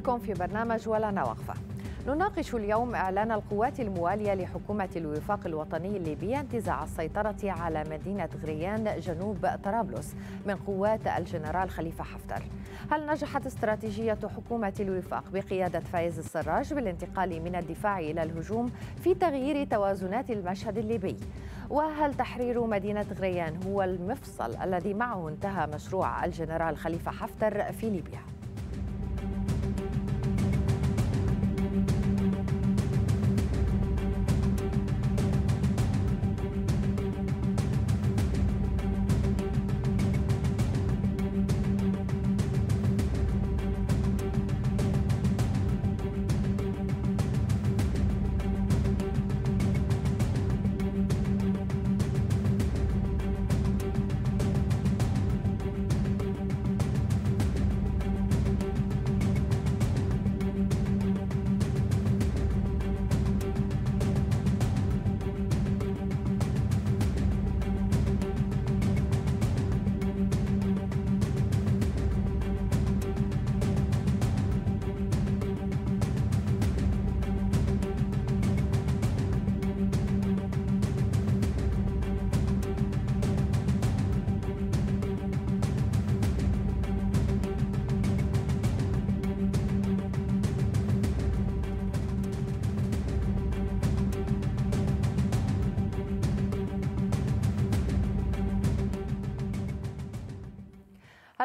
بكم في برنامج ولنا وقفة نناقش اليوم إعلان القوات الموالية لحكومة الوفاق الوطني الليبية انتزاع السيطرة على مدينة غريان جنوب طرابلس من قوات الجنرال خليفة حفتر هل نجحت استراتيجية حكومة الوفاق بقيادة فايز السراج بالانتقال من الدفاع إلى الهجوم في تغيير توازنات المشهد الليبي؟ وهل تحرير مدينة غريان هو المفصل الذي معه انتهى مشروع الجنرال خليفة حفتر في ليبيا؟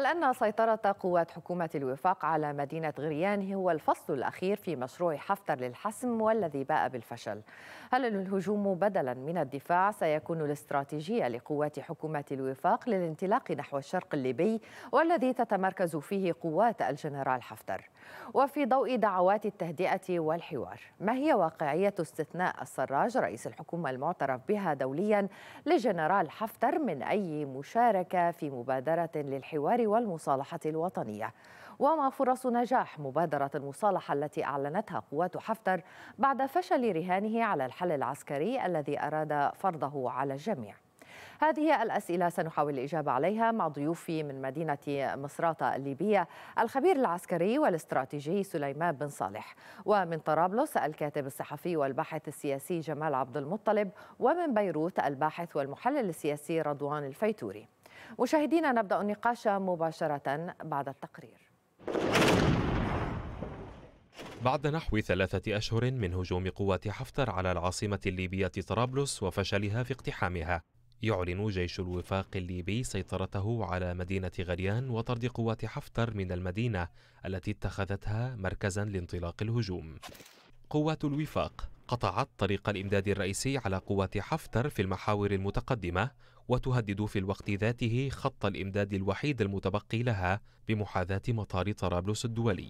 قال أن سيطرة قوات حكومة الوفاق على مدينة غريان هو الفصل الأخير في مشروع حفتر للحسم والذي باء بالفشل هل الهجوم بدلا من الدفاع سيكون الاستراتيجية لقوات حكومة الوفاق للانطلاق نحو الشرق الليبي والذي تتمركز فيه قوات الجنرال حفتر وفي ضوء دعوات التهدئة والحوار ما هي واقعية استثناء السراج رئيس الحكومة المعترف بها دوليا للجنرال حفتر من أي مشاركة في مبادرة للحوار والمصالحة الوطنية وما فرص نجاح مبادرة المصالحة التي أعلنتها قوات حفتر بعد فشل رهانه على الحل العسكري الذي أراد فرضه على الجميع هذه الأسئلة سنحاول الإجابة عليها مع ضيوفي من مدينة مصراتة الليبية الخبير العسكري والاستراتيجي سليمان بن صالح ومن طرابلس الكاتب الصحفي والباحث السياسي جمال عبد المطلب ومن بيروت الباحث والمحلل السياسي رضوان الفيتوري مشاهدينا نبدأ النقاش مباشرة بعد التقرير بعد نحو ثلاثة أشهر من هجوم قوات حفتر على العاصمة الليبية طرابلس وفشلها في اقتحامها يعلن جيش الوفاق الليبي سيطرته على مدينة غليان وطرد قوات حفتر من المدينة التي اتخذتها مركزا لانطلاق الهجوم قوات الوفاق قطعت طريق الإمداد الرئيسي على قوات حفتر في المحاور المتقدمة وتهدد في الوقت ذاته خط الإمداد الوحيد المتبقي لها بمحاذاة مطار طرابلس الدولي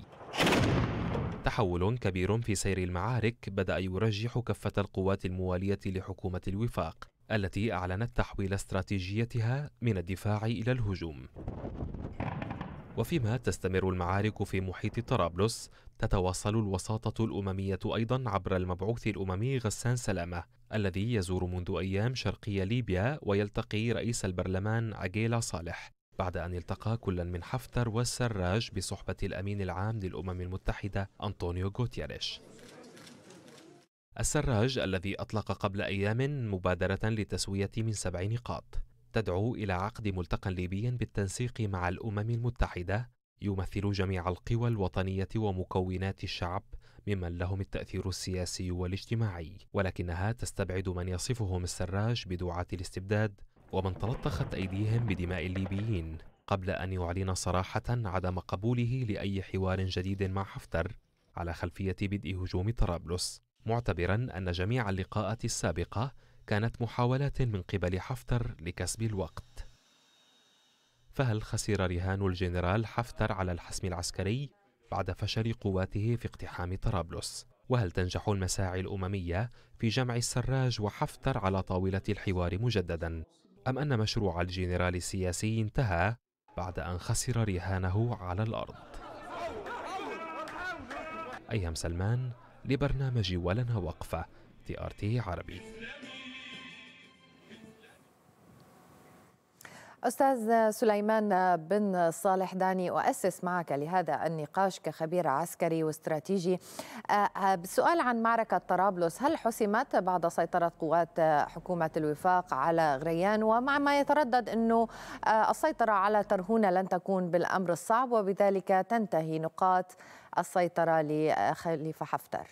تحول كبير في سير المعارك بدأ يرجح كفة القوات الموالية لحكومة الوفاق التي أعلنت تحويل استراتيجيتها من الدفاع إلى الهجوم وفيما تستمر المعارك في محيط طرابلس تتواصل الوساطة الأممية أيضا عبر المبعوث الأممي غسان سلامة الذي يزور منذ أيام شرقي ليبيا ويلتقي رئيس البرلمان أجيلا صالح بعد أن التقى كلا من حفتر والسراج بصحبة الأمين العام للأمم المتحدة أنطونيو غوتيريش السراج الذي أطلق قبل أيام مبادرة لتسوية من سبع نقاط تدعو إلى عقد ملتقى ليبي بالتنسيق مع الأمم المتحدة يمثل جميع القوى الوطنية ومكونات الشعب ممن لهم التأثير السياسي والاجتماعي ولكنها تستبعد من يصفهم السراج بدعاة الاستبداد ومن تلطخت أيديهم بدماء الليبيين قبل أن يعلن صراحة عدم قبوله لأي حوار جديد مع حفتر على خلفية بدء هجوم طرابلس معتبرا أن جميع اللقاءات السابقة كانت محاولات من قبل حفتر لكسب الوقت فهل خسر رهان الجنرال حفتر على الحسم العسكري بعد فشل قواته في اقتحام طرابلس وهل تنجح المساعي الأممية في جمع السراج وحفتر على طاولة الحوار مجددا أم أن مشروع الجنرال السياسي انتهى بعد أن خسر رهانه على الأرض أيهم سلمان لبرنامج ولنا وقفة في آرتي عربي أستاذ سليمان بن صالح داني أؤسس معك لهذا النقاش كخبير عسكري واستراتيجي آه، بسؤال عن معركة طرابلس هل حسمت بعد سيطرة قوات حكومة الوفاق على غريان ومع ما يتردد أنه آه، السيطرة على ترهونة لن تكون بالأمر الصعب وبذلك تنتهي نقاط السيطرة لخليفة حفتر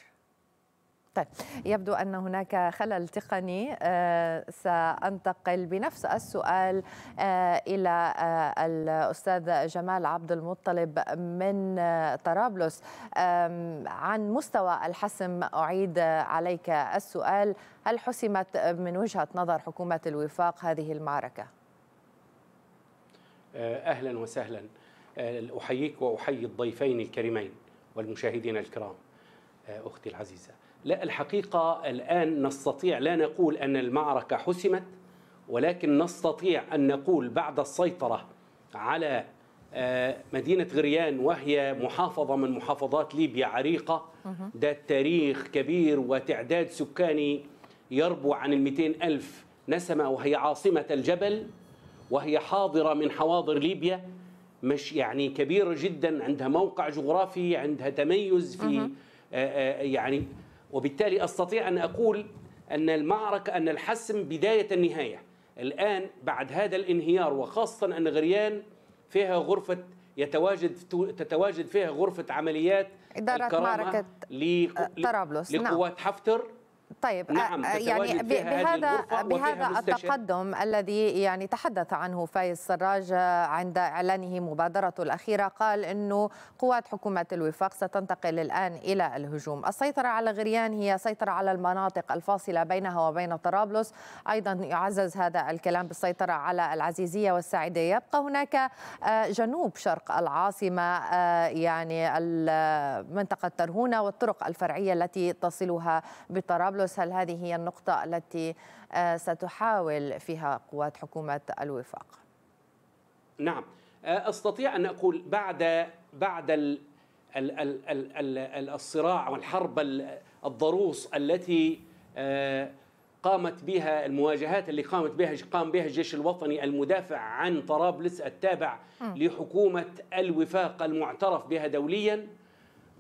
طيب يبدو أن هناك خلل تقني آه، سأنتقل بنفس السؤال آه، إلى آه، الأستاذ جمال عبد المطلب من طرابلس عن مستوى الحسم أعيد عليك السؤال هل حسمت من وجهة نظر حكومة الوفاق هذه المعركة؟ أهلا وسهلا أحييك وأحيي الضيفين الكريمين والمشاهدين الكرام آه، أختي العزيزة لا الحقيقة الآن نستطيع لا نقول أن المعركة حسمت ولكن نستطيع أن نقول بعد السيطرة على آه، مدينة غريان وهي محافظة من محافظات ليبيا عريقة ذات تاريخ كبير وتعداد سكاني يربو عن المئتين ألف نسمة وهي عاصمة الجبل وهي حاضرة من حواضر ليبيا مش يعني كبيرة جدا عندها موقع جغرافي عندها تميز في آه، آه، يعني وبالتالي أستطيع أن أقول أن المعركة أن الحسم بداية النهاية الآن بعد هذا الانهيار وخاصة أن غريان فيها غرفة يتواجد تتواجد فيها غرفة عمليات إدارة معركة لقو... آه، طرابلس لقوات نعم. حفتر طيب آه، نعم آه، يعني بهذا بهذا التقدم الذي يعني تحدث عنه فايز سراج عند اعلانه مبادرته الاخيره قال انه قوات حكومه الوفاق ستنتقل الان الى الهجوم، السيطره على غريان هي سيطره على المناطق الفاصله بينها وبين طرابلس، ايضا يعزز هذا الكلام بالسيطره على العزيزيه والساعده، يبقى هناك آه، جنوب شرق العاصمه يعني منطقه ترهونه والطرق الفرعيه التي تصلها بطرابلس بيلاروس هل هذه هي النقطة التي آه، ستحاول فيها قوات حكومة الوفاق؟ نعم آه، استطيع ان اقول بعد بعد الصراع والحرب الضروس التي آه، قامت بها المواجهات اللي قامت بها قام بها الجيش الوطني المدافع عن طرابلس التابع لحكومه الوفاق المعترف بها دوليا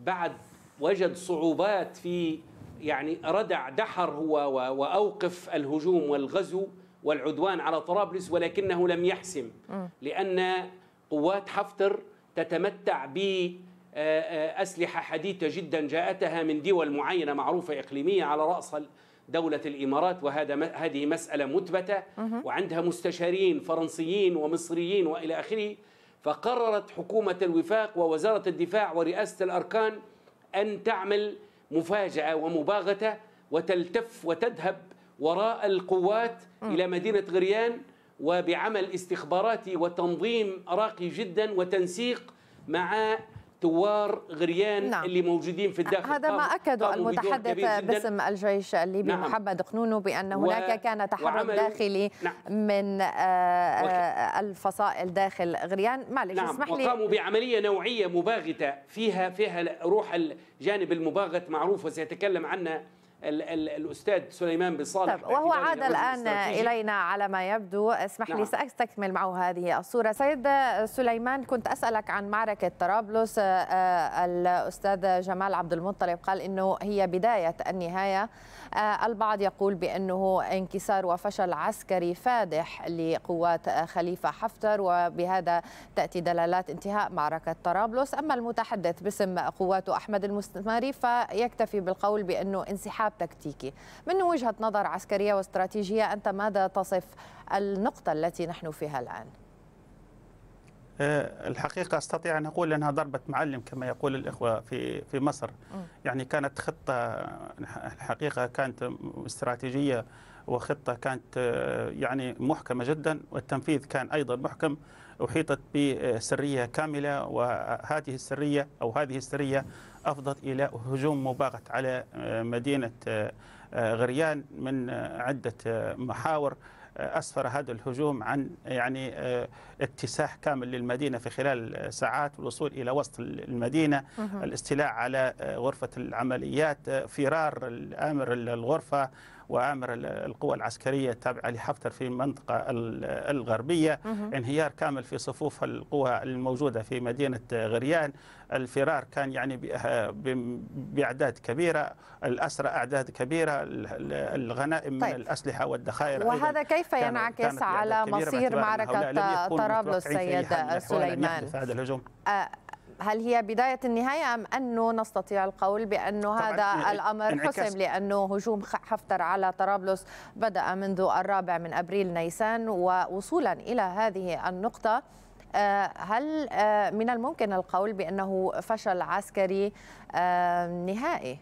بعد وجد صعوبات في يعني ردع دحر هو وأوقف الهجوم والغزو والعدوان على طرابلس ولكنه لم يحسم لأن قوات حفتر تتمتع ب أسلحة حديثة جدا جاءتها من دول معينة معروفة إقليمية على رأس دولة الإمارات وهذا هذه مسألة مثبتة وعندها مستشارين فرنسيين ومصريين وإلى آخره فقررت حكومة الوفاق ووزارة الدفاع ورئاسة الأركان أن تعمل مفاجأة ومباغتة وتلتف وتذهب وراء القوات م. إلى مدينة غريان وبعمل استخباراتي وتنظيم راقي جدا وتنسيق مع ثوار غريان نعم. اللي موجودين في الداخل هذا ما اكده المتحدث باسم الجيش الليبي نعم. محمد قنونو بان هناك و... كان تحرك داخلي نعم. من آآ آه، آه، الفصائل داخل غريان معلش نعم. اسمح لي وقاموا بعمليه نوعيه مباغته فيها فيها روح الجانب المباغت معروف وسيتكلم عنها ال ال الاستاذ سليمان بن صالح طيب وهو عاد الان الينا على ما يبدو اسمح نعم. لي ساستكمل معه هذه الصوره سيد سليمان كنت اسالك عن معركه طرابلس آه، آه، الاستاذ جمال عبد المطلب قال انه هي بدايه النهايه آه، البعض يقول بانه انكسار وفشل عسكري فادح لقوات خليفه حفتر وبهذا تاتي دلالات انتهاء معركه طرابلس اما المتحدث باسم قواته احمد المستماري فيكتفي بالقول بانه انسحاب التكتيكي من وجهة نظر عسكرية واستراتيجية أنت ماذا تصف النقطة التي نحن فيها الآن؟ آه، الحقيقة أستطيع أن أقول أنها ضربة معلم كما يقول الإخوة في في مصر يعني كانت خطة الحقيقة كانت استراتيجية وخطة كانت آه، يعني محكمة جدا والتنفيذ كان أيضا محكم أحيطت بسرية كاملة وهذه السرية أو هذه السرية أفضت إلى هجوم مباغت على آه، مدينة آه، آه، غريان من عدة محاور اسفر هذا الهجوم عن يعني اكتساح كامل للمدينه في خلال ساعات والوصول الى وسط المدينه الاستيلاء على غرفه العمليات فرار الامر الغرفه وامر القوى العسكريه التابعه لحفتر في المنطقه الغربيه انهيار كامل في صفوف القوى الموجوده في مدينه غريان الفرار كان يعني باعداد كبيره الاسرى اعداد كبيره الغنائم طيب. من الاسلحه والذخائر وهذا كيف ينعكس على مصير معركه طرابلس سيد سليمان هل هي بداية النهاية أم أنه نستطيع القول بأنه هذا الأمر حسم لأنه هجوم حفتر على طرابلس بدأ منذ الرابع من أبريل نيسان ووصولا إلى هذه النقطة آه، هل آه، من الممكن القول بأنه فشل عسكري آه، نهائي؟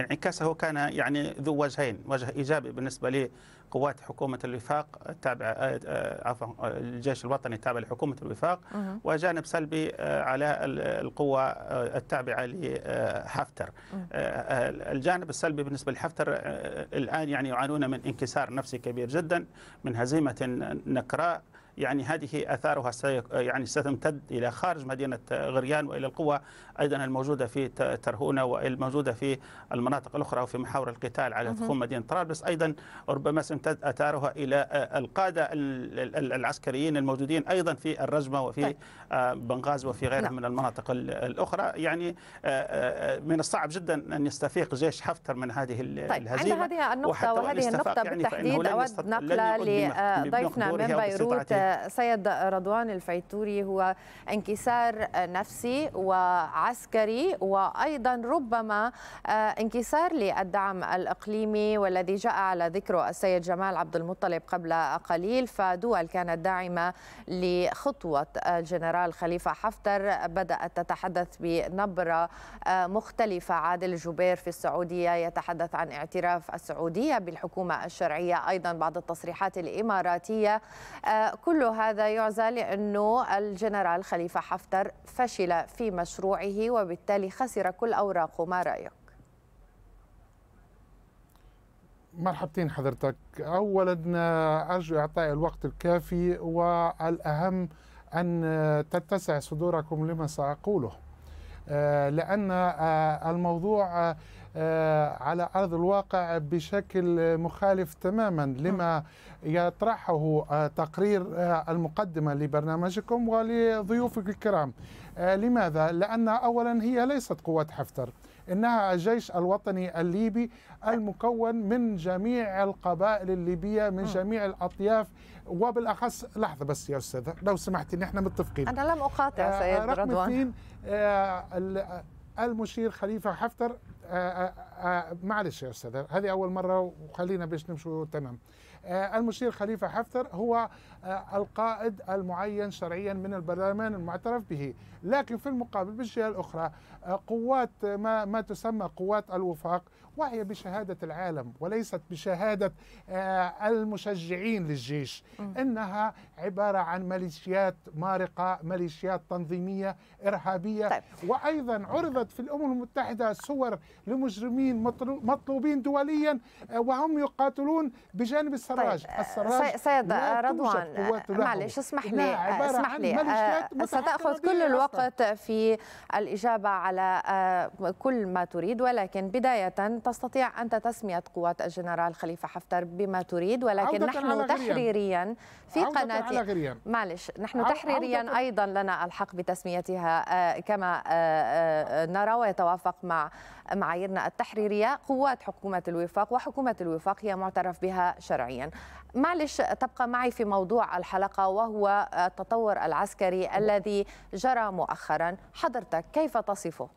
انعكاسه كان يعني ذو وجهين وجه إيجابي بالنسبة قوات حكومه الوفاق التابعه آه، آه، عفوا الجيش الوطني التابع لحكومه الوفاق وجانب سلبي آه، على القوه التابعه لحفتر الجانب السلبي بالنسبه لحفتر الان يعني يعانون من انكسار نفسي كبير جدا من هزيمه نكراء يعني هذه اثارها يعني ستمتد الى خارج مدينه غريان والى القوى ايضا الموجوده في ترهونه والموجوده في المناطق الاخرى وفي محاور القتال على تخوم مدينه طرابلس ايضا ربما ستمتد اثارها الى آه، القاده العسكريين الموجودين ايضا في الرجمه وفي طيب. آه، بنغاز وفي غيرها نعم. من المناطق الاخرى يعني آه، من الصعب جدا ان يستفيق جيش حفتر من هذه الهزيمه طيب عند هذه النقطه وهذه النقطه يعني بالتحديد اود نقله لضيفنا من بيروت سيد رضوان الفيتوري هو انكسار نفسي وعسكري وأيضا ربما آه، انكسار للدعم الإقليمي والذي جاء على ذكره السيد جمال عبد المطلب قبل قليل فدول كانت داعمة لخطوة الجنرال خليفة حفتر بدأت تتحدث بنبرة آه، مختلفة عادل جبير في السعودية يتحدث عن اعتراف السعودية بالحكومة الشرعية أيضا بعض التصريحات الإماراتية آه، كل كل هذا يعزى لأنه الجنرال خليفة حفتر فشل في مشروعه وبالتالي خسر كل أوراقه ما رأيك؟ مرحبتين حضرتك أولا أرجو إعطاء الوقت الكافي والأهم أن تتسع صدوركم لما سأقوله آه، لأن آه، الموضوع آه، آه، على ارض الواقع بشكل مخالف تماما لما يطرحه آه، تقرير آه، المقدمه لبرنامجكم ولضيوفك الكرام. لماذا؟ لان اولا هي ليست قوات حفتر. انها الجيش الوطني الليبي المكون من جميع القبائل الليبيه من جميع الاطياف وبالاخص لحظه بس يا استاذ لو سمحتي نحن متفقين انا لم اقاطع سيد رضوان رقم المشير خليفه حفتر uh, uh آه، معلش يا استاذ هذه اول مره وخلينا باش نمشوا تمام آه، المشير خليفه حفتر هو آه، القائد المعين شرعيا من البرلمان المعترف به لكن في المقابل بالجهه الاخرى قوات ما ما تسمى قوات الوفاق وهي بشهاده العالم وليست بشهاده المشجعين للجيش انها عباره عن ميليشيات مارقه ميليشيات تنظيميه ارهابيه طيب. وايضا عرضت في الامم المتحده صور لمجرمين المسلمين مطلوبين دوليا آه، وهم يقاتلون بجانب السراج طيب السراج آه، سيد رضوان آه، معلش اسمح لي اسمح لي ستأخذ كل الوقت في الإجابة على كل ما تريد ولكن بداية تستطيع أنت تسمية قوات الجنرال خليفة حفتر بما تريد ولكن نحن تحريريا في قناة معلش نحن تحريريا أيضا لنا الحق بتسميتها كما نرى ويتوافق مع معاييرنا التحريرية التحريرية قوات حكومة الوفاق وحكومة الوفاق هي معترف بها شرعيا معلش تبقى معي في موضوع الحلقة وهو التطور العسكري الذي جرى مؤخرا حضرتك كيف تصفه؟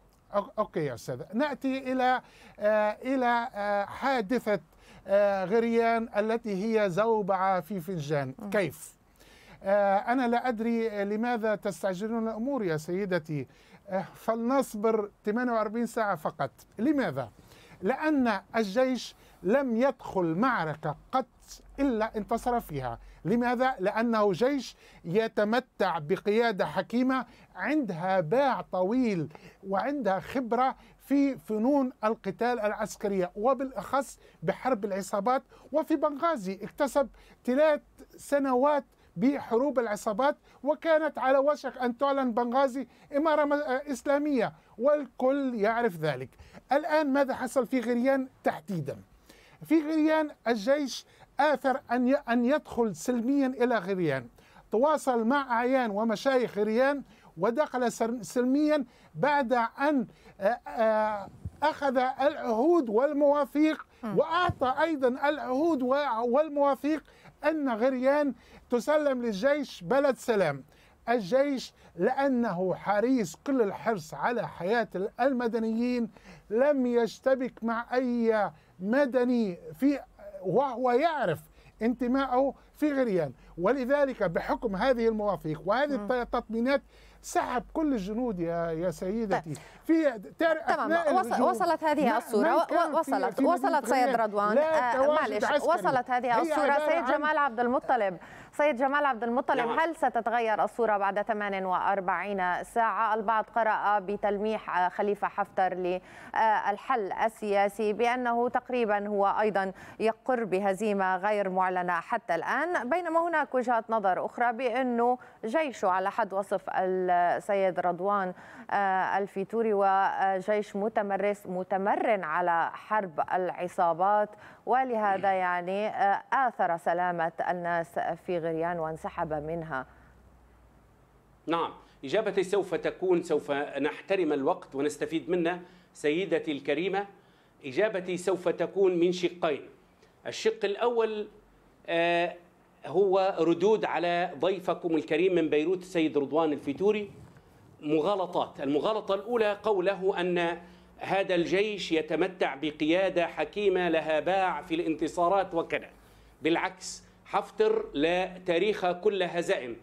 اوكي يا استاذ ناتي الى آه، الى آه، حادثه آه، غريان التي هي زوبعه في فنجان كيف انا لا ادري لماذا تستعجلون الامور يا سيدتي فلنصبر 48 ساعه فقط لماذا لأن الجيش لم يدخل معركة قط إلا انتصر فيها لماذا؟ لأنه جيش يتمتع بقيادة حكيمة عندها باع طويل وعندها خبرة في فنون القتال العسكرية وبالأخص بحرب العصابات وفي بنغازي اكتسب ثلاث سنوات بحروب العصابات وكانت على وشك أن تعلن بنغازي إمارة آه، إسلامية والكل يعرف ذلك الآن ماذا حصل في غريان تحديدا في غريان الجيش آثر أن أن يدخل سلميا إلى غريان تواصل مع أعيان ومشايخ غريان ودخل سلميا بعد أن آه، آه، أخذ العهود والمواثيق وأعطى أيضا العهود والمواثيق أن غريان تسلم للجيش بلد سلام الجيش لأنه حريص كل الحرص على حياة المدنيين لم يشتبك مع أي مدني في وهو يعرف انتمائه في غريان ولذلك بحكم هذه المواثيق وهذه التطمينات سحب كل الجنود يا يا سيدتي طيب. في تمام وصل وصلت هذه الصوره وصلت وصلت سيد رضوان آه، معلش وصلت هذه الصوره سيد جمال عبد المطلب سيد جمال عبد المطلب هل ستتغير الصوره بعد 48 ساعه البعض قرأ بتلميح آه، خليفه حفتر للحل السياسي بانه تقريبا هو ايضا يقر بهزيمه غير معلنه حتى الان بينما هناك وجهات نظر اخرى بانه جيشه على حد وصف ال السيد رضوان آه، الفيتوري وجيش متمرس متمرن على حرب العصابات ولهذا يعني آه، آثر سلامة الناس في غريان وانسحب منها نعم إجابتي سوف تكون سوف نحترم الوقت ونستفيد منه سيدتي الكريمة إجابتي سوف تكون من شقين الشق الأول آه، هو ردود على ضيفكم الكريم من بيروت السيد رضوان الفيتوري مغالطات المغالطة الأولى قوله أن هذا الجيش يتمتع بقيادة حكيمة لها باع في الانتصارات وكذا بالعكس حفتر لا تاريخ كل هزائم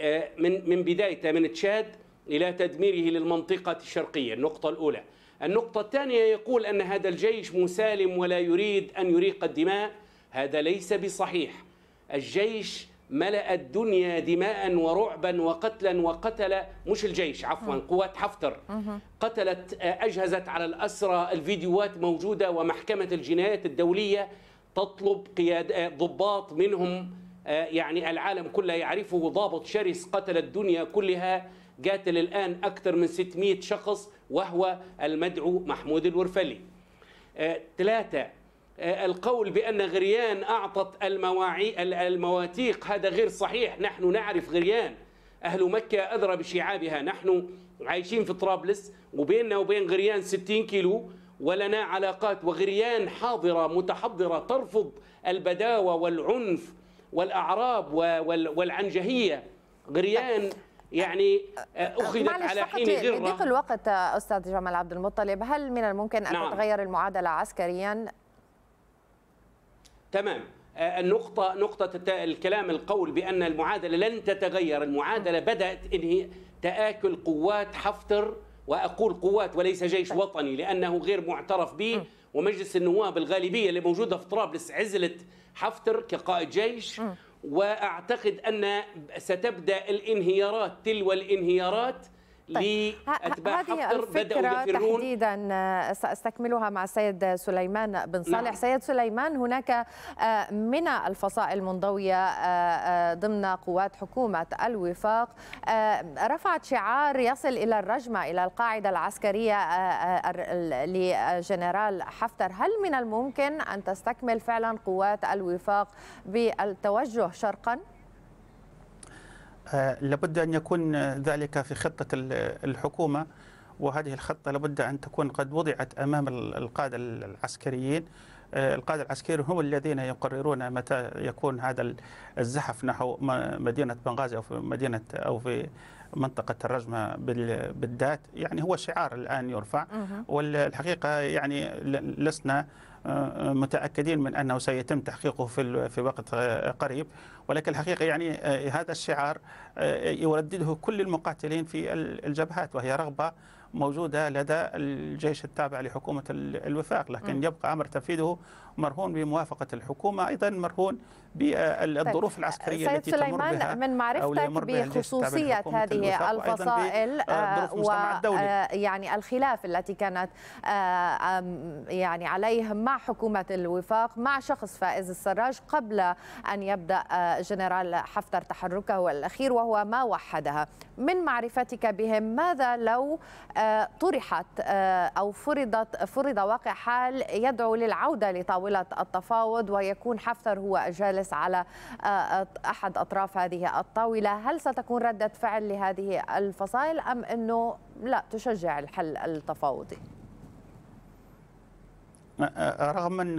آه، من من بدايته من تشاد إلى تدميره للمنطقة الشرقية النقطة الأولى النقطة الثانية يقول أن هذا الجيش مسالم ولا يريد أن يريق الدماء هذا ليس بصحيح الجيش ملأ الدنيا دماء ورعبا وقتلا وقتل مش الجيش عفوا قوات حفتر قتلت آه، أجهزت على الأسرى الفيديوهات موجودة ومحكمة الجنايات الدولية تطلب قياد آه، ضباط منهم آه، يعني العالم كله يعرفه ضابط شرس قتل الدنيا كلها قاتل الآن أكثر من 600 شخص وهو المدعو محمود الورفلي ثلاثة آه، القول بأن غريان أعطت المواعي المواتيق هذا غير صحيح نحن نعرف غريان أهل مكة أذرى بشعابها نحن عايشين في طرابلس وبيننا وبين غريان 60 كيلو ولنا علاقات وغريان حاضرة متحضرة ترفض البداوة والعنف والأعراب والعنجهية غريان يعني آه، اخذت على حين غره لضيق الوقت استاذ جمال عبد المطلب هل من الممكن ان نعم. تتغير المعادله عسكريا تمام آه، النقطة نقطة الكلام القول بأن المعادلة لن تتغير المعادلة بدأت إن هي تآكل قوات حفتر وأقول قوات وليس جيش طيب. وطني لأنه غير معترف به ومجلس النواب الغالبية اللي موجودة في طرابلس عزلت حفتر كقائد جيش واعتقد ان ستبدا الانهيارات تلو الانهيارات طيب. حفتر بداوا يفرون تحديدا آه، ساستكملها مع السيد سليمان بن صالح نعم. سيد سليمان هناك آه، من الفصائل المنضويه آه، ضمن قوات حكومه الوفاق رفعت شعار يصل الى الرجمه الى القاعده العسكريه لجنرال حفتر هل من الممكن ان تستكمل فعلا قوات الوفاق بالتوجه شرقا آه، لابد أن يكون ذلك في خطة الحكومة وهذه الخطة لابد أن تكون قد وضعت أمام القادة العسكريين آه، القادة العسكريين هم الذين يقررون متى يكون هذا الزحف نحو مدينة بنغازي أو في مدينة أو في منطقة الرجمة بالذات يعني هو شعار الآن يرفع والحقيقة يعني لسنا آه، متأكدين من أنه سيتم تحقيقه في في وقت قريب ولكن الحقيقة يعني آه، هذا الشعار آه، يردده كل المقاتلين في الجبهات وهي رغبة موجودة لدى الجيش التابع لحكومة الوفاق لكن يبقى أمر تنفيذه مرهون بموافقة الحكومة أيضا مرهون بالظروف طيب، العسكرية العسكرية التي تمر بها من معرفتك بخصوصية هذه الفصائل آه، و آه، آه، يعني الخلاف التي كانت يعني عليه مع حكومة الوفاق مع شخص فائز السراج قبل أن يبدأ جنرال حفتر تحركه الأخير وهو ما وحدها من معرفتك بهم ماذا لو طرحت أو فرضت فرض واقع حال يدعو للعودة لطاولة محاولة التفاوض ويكون حفتر هو الجالس على آه، أحد أطراف هذه الطاولة هل ستكون ردة فعل لهذه الفصائل أم أنه لا تشجع الحل التفاوضي؟ رغم ان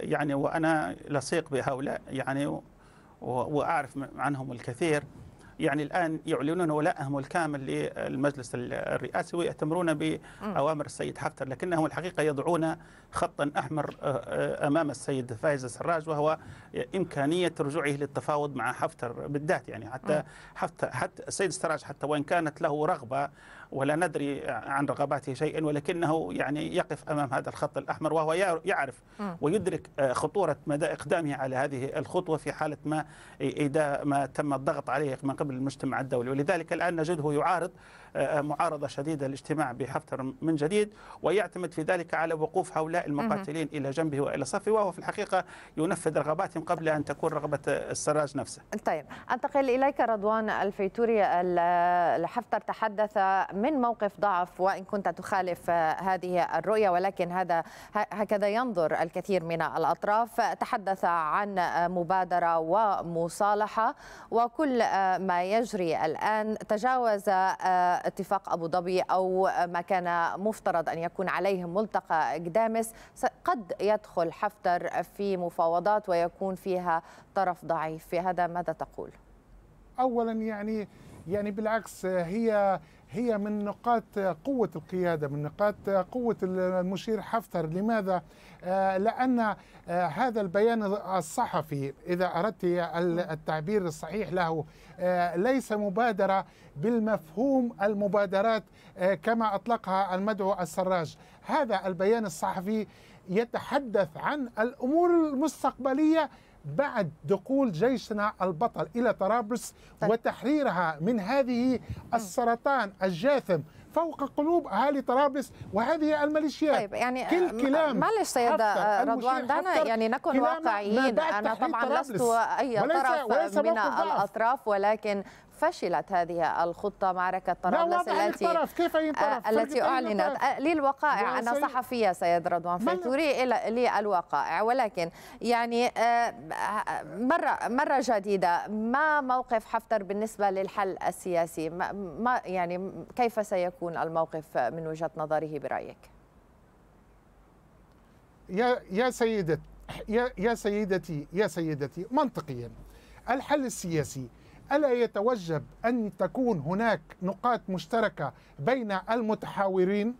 يعني وانا لصيق بهؤلاء يعني واعرف عنهم الكثير يعني الآن يعلنون ولائهم الكامل للمجلس الرئاسي ويأتمرون بأوامر السيد حفتر لكنهم الحقيقة يضعون خطا أحمر آه، أمام السيد فايز السراج وهو إمكانية رجوعه للتفاوض مع حفتر بالذات يعني حتى حتى السيد السراج حتى وإن كانت له رغبة ولا ندري عن رغباته شيئا ولكنه يعني يقف امام هذا الخط الاحمر وهو يعرف ويدرك آه، خطوره مدى اقدامه على هذه الخطوه في حاله ما اذا ما تم الضغط عليه من قبل المجتمع الدولي ولذلك الان نجده يعارض معارضة شديدة لاجتماع بحفتر من جديد ويعتمد في ذلك على وقوف هؤلاء المقاتلين إلى جنبه وإلى صفه وهو في الحقيقة ينفذ رغباتهم قبل أن تكون رغبة السراج نفسه طيب أنتقل إليك رضوان الفيتوري الحفتر تحدث من موقف ضعف وإن كنت تخالف هذه الرؤية ولكن هذا هكذا ينظر الكثير من الأطراف تحدث عن مبادرة ومصالحة وكل ما يجري الآن تجاوز اتفاق أبو ظبي أو ما كان مفترض أن يكون عليه ملتقى جدامس قد يدخل حفتر في مفاوضات ويكون فيها طرف ضعيف في هذا ماذا تقول؟ أولا يعني يعني بالعكس هي هي من نقاط قوة القيادة من نقاط قوة المشير حفتر لماذا؟ آه، لأن آه، هذا البيان الصحفي إذا أردت التعبير الصحيح له آه، ليس مبادرة بالمفهوم المبادرات كما أطلقها المدعو السراج هذا البيان الصحفي يتحدث عن الأمور المستقبلية بعد دخول جيشنا البطل إلى طرابلس طيب. وتحريرها من هذه السرطان الجاثم فوق قلوب اهالي طرابلس وهذه الميليشيات طيب يعني كل آه، كلام معلش سيد آه، رضوان دعنا يعني نكن واقعيين انا طبعا لست اي طرف وليس من الاطراف ولكن فشلت هذه الخطة معركة طرابلس التي كيف آه، التي أعلنت للوقائع أنا صحفية سيد رضوان فلتوري للوقائع ولكن يعني آه، مرة مرة جديدة ما موقف حفتر بالنسبة للحل السياسي ما يعني كيف سيكون الموقف من وجهة نظره برأيك؟ يا يا سيدتي يا يا سيدتي يا سيدتي منطقيا الحل السياسي ألا يتوجب أن تكون هناك نقاط مشتركة بين المتحاورين؟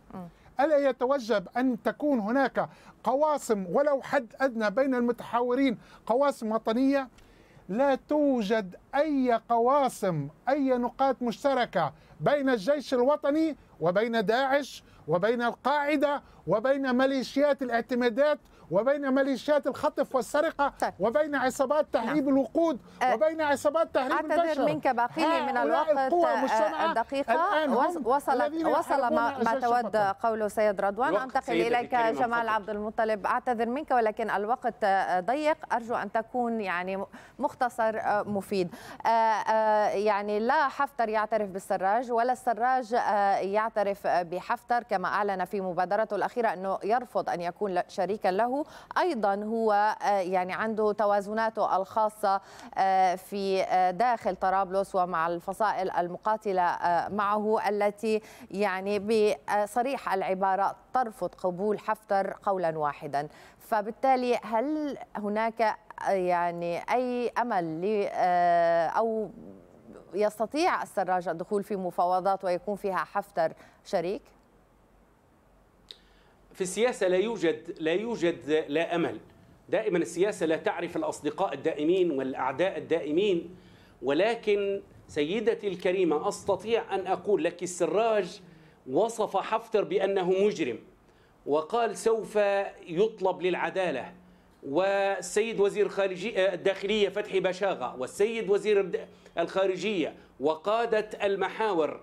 ألا يتوجب أن تكون هناك قواسم ولو حد أدنى بين المتحاورين قواسم وطنية؟ لا توجد أي قواسم أي نقاط مشتركة بين الجيش الوطني وبين داعش وبين القاعدة وبين ميليشيات الاعتمادات وبين ميليشيات الخطف والسرقه طيب. وبين عصابات تهريب نعم. الوقود آه. وبين عصابات تهريب البشر اعتذر منك باقي من الوقت آه، الدقيقه وصل وصل ما, ما تود قوله سيد رضوان انتقل اليك جمال عبد المطلب اعتذر منك ولكن الوقت آه، ضيق ارجو ان تكون يعني مختصر مفيد يعني لا حفتر يعترف بالسراج ولا السراج يعترف بحفتر كما اعلن في مبادرته الاخيره انه يرفض ان يكون شريكا له ايضا هو آه، يعني عنده توازناته الخاصه آه، في آه، داخل طرابلس ومع الفصائل المقاتله معه التي يعني بصريح العباره ترفض قبول حفتر قولا واحدا فبالتالي هل هناك يعني اي امل او يستطيع السراج الدخول في مفاوضات ويكون فيها حفتر شريك؟ في السياسة لا يوجد لا يوجد لا أمل دائما السياسة لا تعرف الأصدقاء الدائمين والأعداء الدائمين ولكن سيدتي الكريمة أستطيع أن أقول لك السراج وصف حفتر بأنه مجرم وقال سوف يطلب للعدالة والسيد وزير خارجية آه، الداخلية فتحي بشاغة والسيد وزير الخارجية وقادة المحاور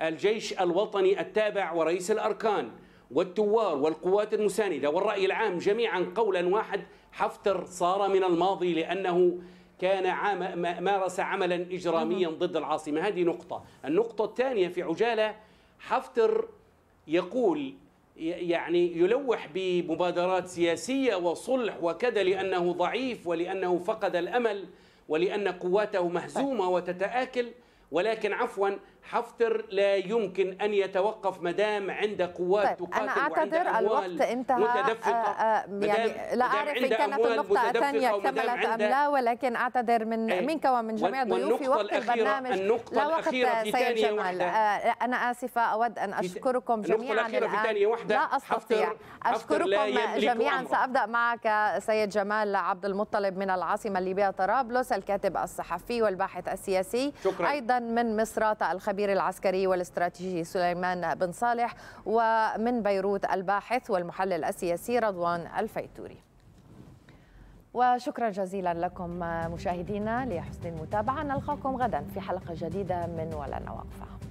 الجيش الوطني التابع ورئيس الأركان والثوار والقوات المساندة والرأي العام جميعا قولا واحد حفتر صار من الماضي لأنه كان عام مارس عملا إجراميا ضد العاصمة هذه نقطة النقطة الثانية في عجالة حفتر يقول يعني يلوح بمبادرات سياسية وصلح وكذا لأنه ضعيف ولأنه فقد الأمل ولأن قواته مهزومة وتتآكل ولكن عفوا حفتر لا يمكن ان يتوقف مدام عند قوات طيب تقاتل انا اعتذر الوقت انتهى آه، آه، يعني لا اعرف ان كانت النقطه ثانيه اكتملت ام لا ولكن اعتذر من إيه، منك ومن جميع ضيوفي وقت البرنامج لا وقت سيد جمال آه، انا اسفه اود ان اشكركم جميعا الان لا استطيع اشكركم جميعا سابدا معك سيد جمال عبد المطلب من العاصمه الليبيه طرابلس الكاتب الصحفي والباحث السياسي شكرا. ايضا من مصر الخير الخبير العسكري والاستراتيجي سليمان بن صالح ومن بيروت الباحث والمحلل السياسي رضوان الفيتوري وشكرا جزيلا لكم مشاهدينا لحسن المتابعة نلقاكم غدا في حلقة جديدة من ولا نوقفه